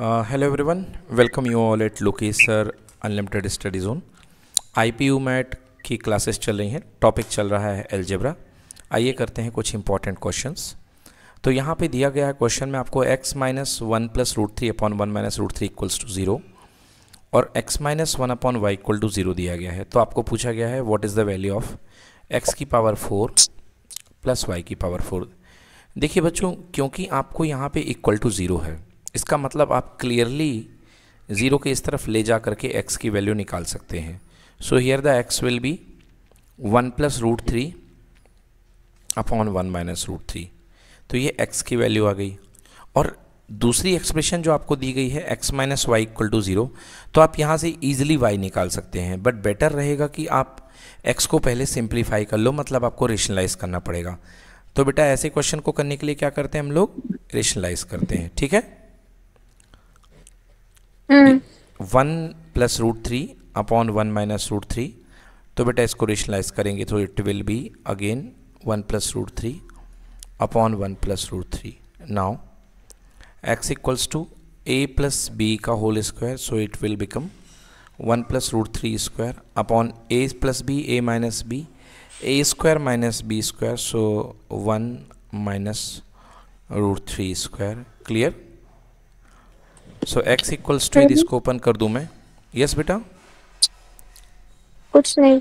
Hello everyone welcome you all at लोकेसर unlimited study zone Study I P U MAT की क्लासेस चल रही हैं टॉपिक चल रहा है एलजेब्रा आइए करते हैं कुछ इंपॉर्टेंट क्वेश्चंस तो यहाँ पे दिया गया है क्वेश्चन में आपको x minus one plus root three upon one minus root three equals to zero और x minus one upon Y equal to zero दिया गया है तो आपको पूछा गया है what is the value of X की पावर फोर प्लस वाई की पावर फोर देखिए बच्चों क्योंकि आपको यहाँ पे इक्वल टू ज़ीरो है इसका मतलब आप क्लियरली ज़ीरो के इस तरफ ले जा करके एक्स की वैल्यू निकाल सकते हैं so here the X will be one plus root three upon one minus root three तो ये एक्स की वैल्यू आ गई और दूसरी एक्सप्रेशन जो आपको दी गई है X minus Y equal to zero तो आप यहाँ से ईजिली वाई निकाल सकते हैं बट बेटर रहेगा कि आप एक्स को पहले सिंप्लीफाई कर लो मतलब आपको रेशनलाइज करना पड़ेगा तो बेटा ऐसे क्वेश्चन को करने के लिए क्या करते हैं हम लोग रेशनलाइज करते हैं ठीक है Hmm. One plus root three upon one minus root three तो बेटा इसको रेशनलाइज करेंगे तो it will be again one plus root three upon one plus root three now X equals to A plus B का whole square so it will become one plus root three square upon A plus B A minus B A square minus B square so one minus root three square clear so X equals to इसको open कर दूं मैं yes बेटा कुछ नहीं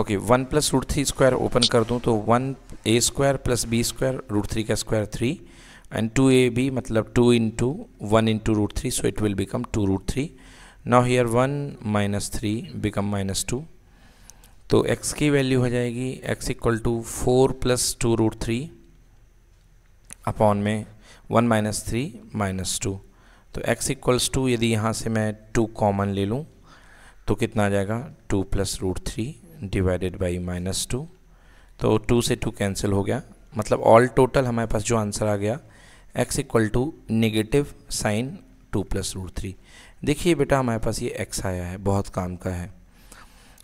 okay one plus root three square open कर दूं तो one A square plus B square root three का square three and two A B मतलब two into one into root three so it will become two root three now here one minus three become minus two तो x की value हो जाएगी x equal to four plus two root three upon में one minus three minus two तो x equals to यदि यहाँ से मैं टू कॉमन ले लूँ तो कितना आ जाएगा two plus root three divided by minus two तो टू से टू कैंसिल हो गया मतलब ऑल टोटल हमारे पास जो आंसर आ गया x equal to negative sign two plus root three देखिए बेटा हमारे पास ये x आया है बहुत काम का है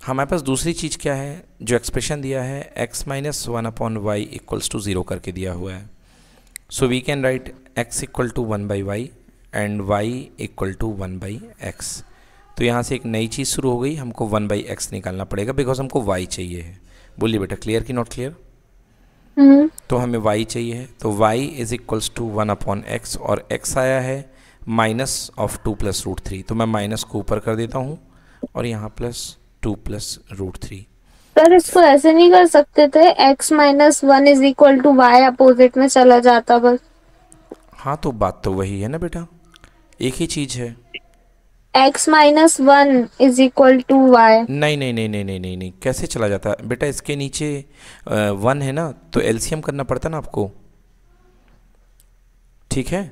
हमारे पास दूसरी चीज़ क्या है जो एक्सप्रेशन दिया है x minus one upon Y equals to zero करके दिया हुआ है so we can write x equal to one by Y and Y equal to one by X तो यहाँ से एक नई चीज़ शुरू हो गई हमको वन बाई एक्स निकालना पड़ेगा बिकॉज हमको वाई चाहिए है बोलिए बेटा क्लियर की नॉट क्लियर तो हमें वाई चाहिए है तो Y is equals to one upon X और एक्स आया है minus of two plus root three तो मैं माइनस को ऊपर कर देता हूँ और यहाँ plus two plus root three sir इसको ऐसे नहीं कर सकते थे x minus one is equal to Y opposite में चला जाता बस हाँ तो बात तो वही है ना बेटा एक ही चीज है x minus one is equal to Y नहीं नहीं नहीं नहीं नहीं नहीं कैसे चला जाता है बेटा इसके नीचे वन है ना तो एलसीएम करना पड़ता ना आपको ठीक है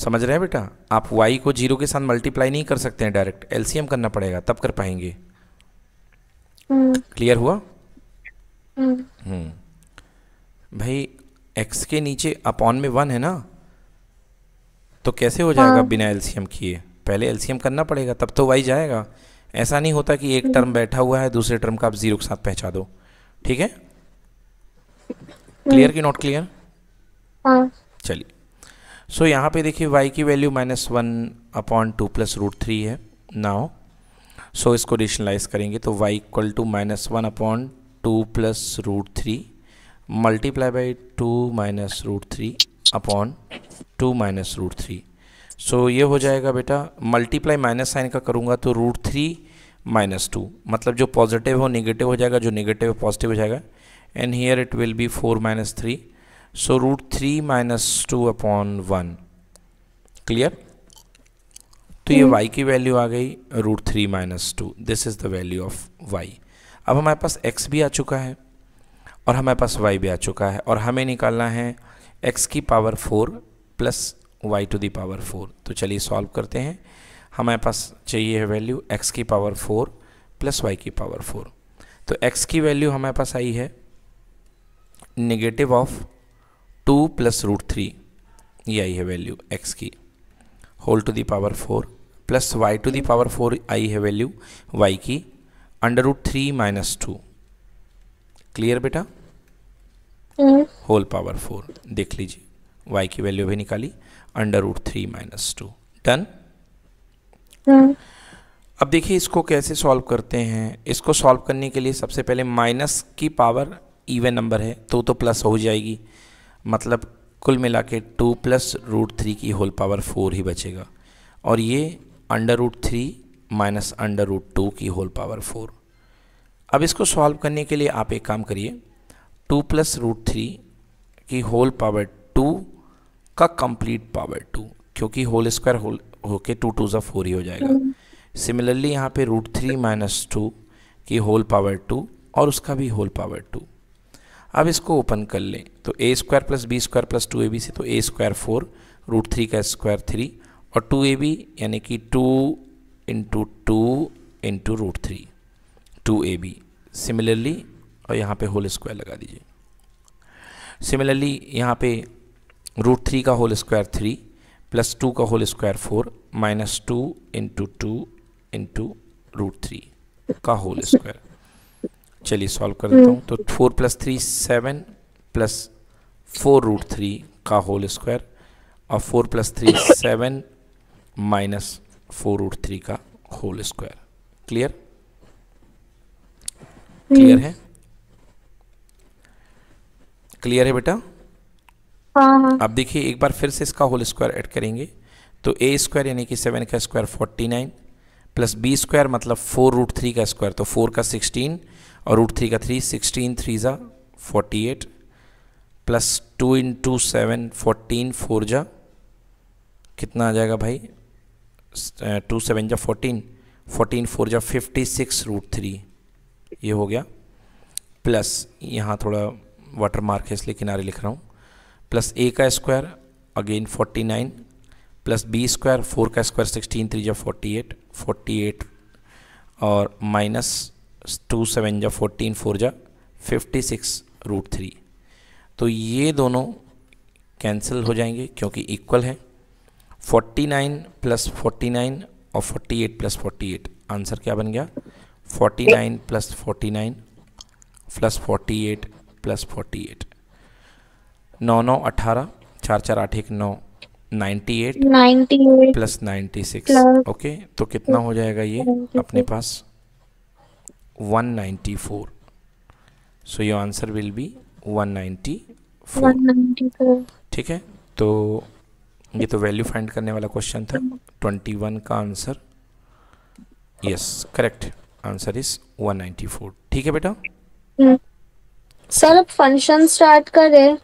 समझ रहे हैं बेटा आप y को जीरो के साथ मल्टीप्लाई नहीं कर सकते हैं डायरेक्ट एलसीएम करना पड़ेगा तब कर पाएंगे क्लियर hmm. हुआ हम्म भाई x के नीचे अपॉन में वन है ना तो कैसे हो जाएगा हाँ। बिना एलसीएम किए पहले एलसीएम करना पड़ेगा तब तो वाई जाएगा ऐसा नहीं होता कि एक टर्म हम्म। बैठा हुआ है दूसरे टर्म का आप जीरो के साथ पहचा दो ठीक है हम्म। क्लियर की नॉट क्लियर हाँ। चलिए सो यहाँ पे देखिए वाई की value minus one upon two plus root three है नाउ सो so, इसको रेशनलाइज करेंगे तो Y equal to minus one upon two plus root three multiply by two minus root three upon two minus root three so ये हो जाएगा बेटा multiply minus sign का करूँगा तो रूट थ्री माइनस टू मतलब जो पॉजिटिव हो नेगेटिव हो जाएगा जो नेगेटिव हो पॉजिटिव हो जाएगा and here it will be four minus three so root three minus two upon one clear तो ये hmm. y की वैल्यू आ गई root three minus two this is the value of y अब हमारे पास x भी आ चुका है और हमारे पास y भी आ चुका है और हमें निकालना है x की power four plus Y two the power four तो चलिए सॉल्व करते हैं हमारे पास चाहिए है वैल्यू एक्स की पावर फोर प्लस वाई की पावर फोर तो एक्स की वैल्यू हमारे पास आई है negative of two plus root three ये आई है वैल्यू एक्स की whole two the power four plus Y two the power four आई है वैल्यू वाई की under root three minus two clear बेटा होल पावर फोर देख लीजिए y की वैल्यू भी निकाली under root three minus two done अब देखिए इसको कैसे सॉल्व करते हैं इसको सॉल्व करने के लिए सबसे पहले माइनस की पावर इवन नंबर है तो तो प्लस हो जाएगी मतलब कुल मिला के टू प्लस रूट थ्री की होल पावर फोर ही बचेगा और ये under root three minus under root two की होल पावर फोर अब इसको सॉल्व करने के लिए आप एक काम करिए टू प्लस रूट थ्री की होल पावर टू का कंप्लीट पावर टू क्योंकि होल स्क्वायर होल होके टू टू ज़ा फोर ही हो जाएगा सिमिलरली हम्म। यहाँ पे रूट थ्री माइनस टू की होल पावर टू और उसका भी होल पावर टू अब इसको ओपन कर लें तो A square plus B square plus two A B से तो A square four root three का स्क्वायर थ्री और टू ए बी यानी कि two into two into root three two A B similarly और यहाँ पे होल स्क्वायर लगा दीजिए सिमिलरली यहाँ पे रूट थ्री का whole square three plus two का whole square four minus two into two into root three का होल स्क्वायर चलिए सॉल्व कर देता हूँ तो four plus three seven plus four root three का होल स्क्वायर और four plus three seven minus four root three का whole square clear clear है क्लियर है बेटा अब हाँ, हाँ। देखिए एक बार फिर से इसका होल स्क्वायर ऐड करेंगे तो ए स्क्वायर यानी कि सेवन का square forty nine plus B square मतलब फोर रूट थ्री का स्क्वायर तो फोर का सिक्सटीन और रूट थ्री का थ्री सिक्सटीन थ्री ज़ा forty eight plus two in two seven fourteen four जा कितना आ जाएगा भाई टू uh, सेवन जा फोर्टीन फोर्टीन फोर जा फिफ्टी सिक्स रूट थ्री ये हो गया प्लस यहाँ थोड़ा वाटर मार्क है इसलिए किनारे लिख रहा हूँ प्लस ए का square again 49 plus B square four का स्क्वायर सिक्सटीन थ्री जब फोर्टी एट फोर्टी एट और माइनस टू सेवन जब फोर्टीन फोर जा फिफ्टी सिक्स रूट थ्री तो ये दोनों कैंसिल हो जाएंगे क्योंकि इक्वल है 49 प्लस 49 और 48 प्लस 48 आंसर क्या बन गया 49 प्लस 49 प्लस 48 प्लस 48 नौ नौ अठारह चार चार आठ एक नौ ninety eight ninety plus ninety six okay तो कितना हो जाएगा ये अपने पास one ninety four so your answer will be one ninety four ठीक है तो ये तो वैल्यू फाइंड करने वाला क्वेश्चन था ट्वेंटी वन का answer yes correct answer is one ninety four ठीक है बेटा हम्म। सर अब फंक्शन स्टार्ट करें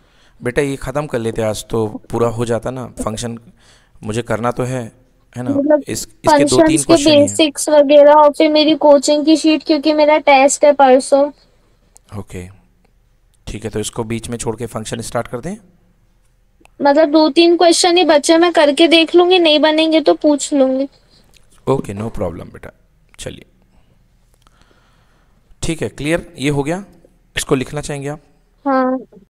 बेटा ये ख़त्म कर लेते आज तो पूरा हो जाता ना फंक्शन मुझे करना तो है है ना मतलब इस, इसके दो तीन के बेसिक्स वगैरह और फिर मेरी कोचिंग की शीट क्योंकि मेरा टेस्ट है परसों ओके ठीक है तो इसको बीच में छोड़ के फंक्शन स्टार्ट कर दें मतलब दो तीन क्वेश्चन ही बच्चे मैं करके देख लूंगी नहीं बनेंगे तो पूछ लूंगी ओके नो प्रॉब्लम बेटा चलिए ठीक है क्लियर ये हो गया इसको लिखना चाहेंगे आप हाँ